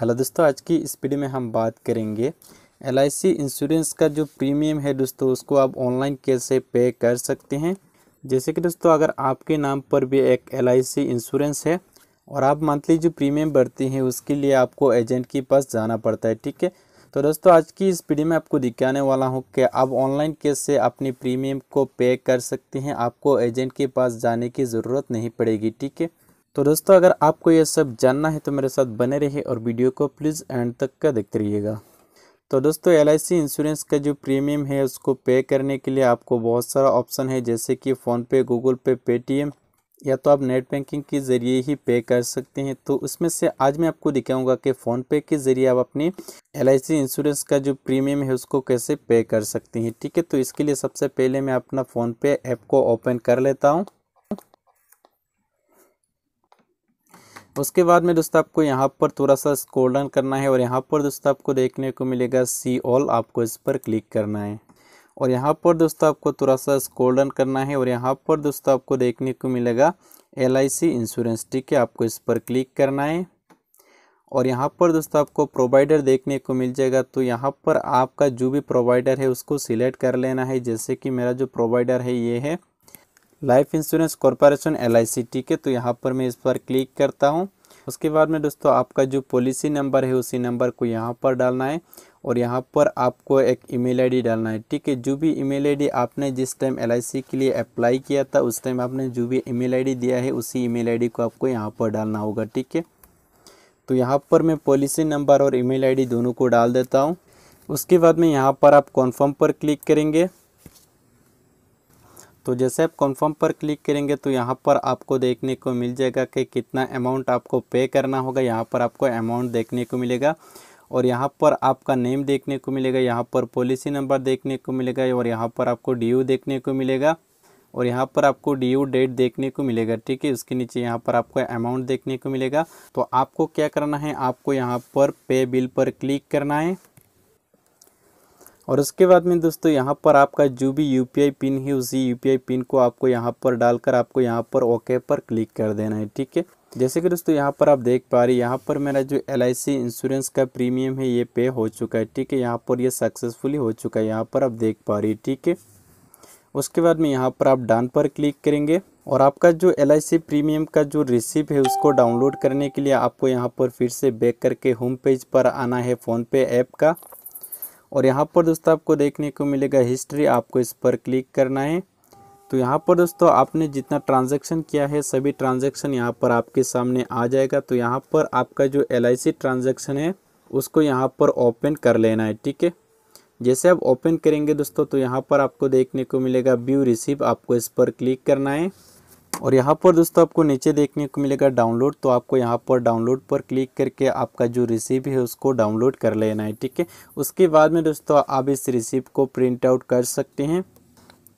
hello दोस्तों आज की इस वीडियो में हम बात करेंगे एल इंश्योरेंस का जो प्रीमियम है दोस्तों उसको आप ऑनलाइन कैसे पे कर सकते हैं जैसे कि दोस्तों अगर आपके नाम पर भी एक एल इंश्योरेंस है और आप मंथली जो प्रीमियम बढ़ती हैं उसके लिए आपको एजेंट के पास जाना पड़ता है ठीक है तो दोस्तों आज की इस वीडियो में आपको दिखाने वाला हूँ कि आप ऑनलाइन कैसे अपनी प्रीमियम को पे कर सकते हैं आपको एजेंट के पास जाने की ज़रूरत नहीं पड़ेगी ठीक है तो दोस्तों अगर आपको ये सब जानना है तो मेरे साथ बने रहिए और वीडियो को प्लीज़ एंड तक का देखते रहिएगा तो दोस्तों एल इंश्योरेंस का जो प्रीमियम है उसको पे करने के लिए आपको बहुत सारा ऑप्शन है जैसे कि फ़ोनपे गूगल पे पेटीएम या तो आप नेट बैंकिंग के ज़रिए ही पे कर सकते हैं तो उसमें से आज मैं आपको दिखाऊंगा कि फ़ोनपे के ज़रिए आप अपनी एल इंश्योरेंस का जो प्रीमियम है उसको कैसे पे कर सकते हैं ठीक है तो इसके लिए सबसे पहले मैं अपना फ़ोनपे ऐप को ओपन कर लेता हूँ उसके बाद में दोस्तों आपको यहाँ पर थोड़ा सा स्कोल्डन डाउन करना है और यहाँ पर दोस्तों आपको देखने को मिलेगा सी ऑल आपको इस पर क्लिक करना है और यहाँ पर दोस्तों आपको थोड़ा सा स्कोल्डन डाउन करना है और यहाँ पर दोस्तों आपको देखने को मिलेगा एल आई सी इंश्योरेंस ठीक है आपको इस पर क्लिक करना है और यहाँ पर दोस्तों आपको प्रोवाइडर देखने को मिल जाएगा तो यहाँ पर आपका जो भी प्रोवाइडर है उसको सिलेक्ट कर लेना है जैसे कि मेरा जो प्रोवाइडर है ये है लाइफ इंश्योरेंस कॉरपोरेशन एल ठीक है तो यहाँ पर मैं इस पर क्लिक करता हूँ उसके बाद में दोस्तों आपका जो पॉलिसी नंबर है उसी नंबर को यहाँ पर डालना है और यहाँ पर आपको एक ईमेल आईडी डालना है ठीक है जो भी ईमेल आईडी आपने जिस टाइम एल के लिए अप्लाई किया था उस टाइम आपने जो भी ईमेल आईडी दिया है उसी ईमेल आईडी को आपको यहाँ पर डालना होगा ठीक है तो यहाँ पर मैं पॉलिसी नंबर और ई मेल दोनों को डाल देता हूँ उसके बाद में यहाँ पर आप कॉन्फर्म पर क्लिक करेंगे तो जैसे आप कन्फर्म पर क्लिक करेंगे तो यहाँ पर आपको देखने को मिल जाएगा कि कितना अमाउंट आपको पे करना होगा यहाँ पर आपको अमाउंट देखने को मिलेगा और यहाँ पर आपका नेम देखने को मिलेगा यहाँ पर पॉलिसी नंबर देखने को मिलेगा और यहाँ पर आपको डी देखने को मिलेगा और यहाँ पर आपको डी यू डेट देखने को मिलेगा ठीक है उसके नीचे यहाँ पर आपको अमाउंट देखने को मिलेगा तो आपको क्या करना है आपको यहाँ पर पे बिल पर क्लिक करना है और उसके बाद में दोस्तों यहाँ पर आपका जो भी यू पिन है उसी यू पिन को आपको यहाँ पर डालकर आपको यहाँ पर ओके पर क्लिक कर देना है ठीक है जैसे कि दोस्तों यहाँ पर आप देख पा रहे हैं यहाँ पर मेरा जो एल इंश्योरेंस का प्रीमियम है ये पे हो चुका है ठीक है यहाँ पर ये सक्सेसफुली हो चुका है यहाँ पर आप देख पा रही है ठीक है उसके बाद में यहाँ पर आप डान पर क्लिक करेंगे और आपका जो एल प्रीमियम का जो रिसिप है उसको डाउनलोड करने के लिए आपको यहाँ पर फिर से बैक करके होम पेज पर आना है फ़ोनपे ऐप का और यहाँ पर दोस्तों आपको देखने को मिलेगा हिस्ट्री आपको इस पर क्लिक करना है तो यहाँ पर दोस्तों आपने जितना ट्रांजैक्शन किया है सभी ट्रांजैक्शन यहाँ पर आपके सामने आ जाएगा तो यहाँ पर आपका जो एल आई ट्रांजेक्शन है उसको यहाँ पर ओपन कर लेना है ठीक है जैसे आप ओपन करेंगे दोस्तों तो यहाँ पर आपको देखने को मिलेगा व्यू रिसीव आपको इस पर क्लिक करना है और यहाँ पर दोस्तों आपको नीचे देखने को मिलेगा डाउनलोड तो आपको यहाँ पर डाउनलोड पर क्लिक करके आपका जो रिसीप है उसको डाउनलोड कर लेना है ठीक है उसके बाद में दोस्तों आप इस रिसीप को प्रिंट आउट कर सकते हैं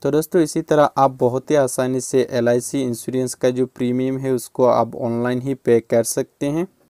तो दोस्तों इसी तरह आप बहुत ही आसानी से एल इंश्योरेंस का जो प्रीमियम है उसको आप ऑनलाइन ही पे कर सकते हैं